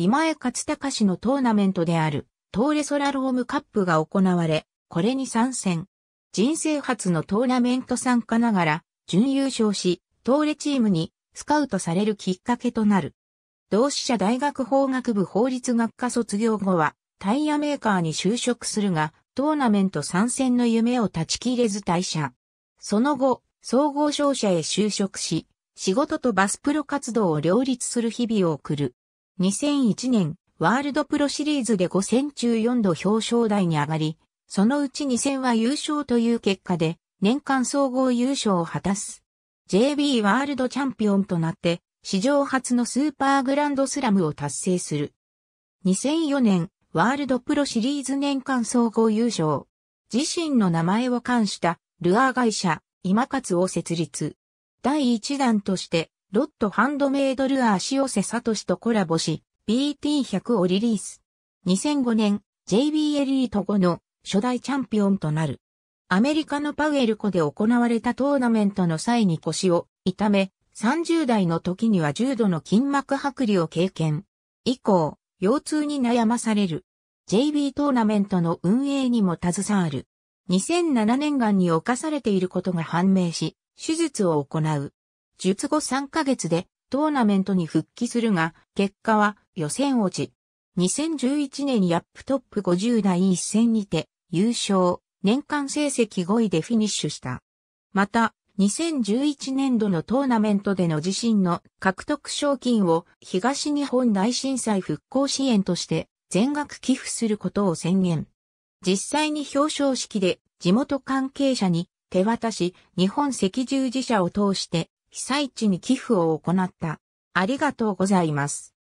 今江勝隆氏のトーナメントである、トーレソラロームカップが行われ、これに参戦。人生初のトーナメント参加ながら、準優勝し、トーレチームにスカウトされるきっかけとなる。同志社大学法学部法律学科卒業後は、タイヤメーカーに就職するが、トーナメント参戦の夢を断ち切れず退社。その後、総合商社へ就職し、仕事とバスプロ活動を両立する日々を送る。2001年、ワールドプロシリーズで5戦中4度表彰台に上がり、そのうち2戦は優勝という結果で、年間総合優勝を果たす。JB ワールドチャンピオンとなって、史上初のスーパーグランドスラムを達成する。2004年、ワールドプロシリーズ年間総合優勝。自身の名前を冠した、ルアー会社、今勝を設立。第1弾として、ロットハンドメイドルアー塩瀬聡とコラボし、BT100 をリリース。2005年、JB エリート後の初代チャンピオンとなる。アメリカのパウエル湖で行われたトーナメントの際に腰を痛め、30代の時には重度の筋膜剥離を経験。以降、腰痛に悩まされる。JB トーナメントの運営にも携わる。2007年間に侵されていることが判明し、手術を行う。術後3ヶ月でトーナメントに復帰するが、結果は予選落ち。2011年ヤップトップ50代一戦にて優勝、年間成績5位でフィニッシュした。また、2011年度のトーナメントでの自身の獲得賞金を東日本大震災復興支援として全額寄付することを宣言。実際に表彰式で地元関係者に手渡し日本赤十字社を通して被災地に寄付を行った。ありがとうございます。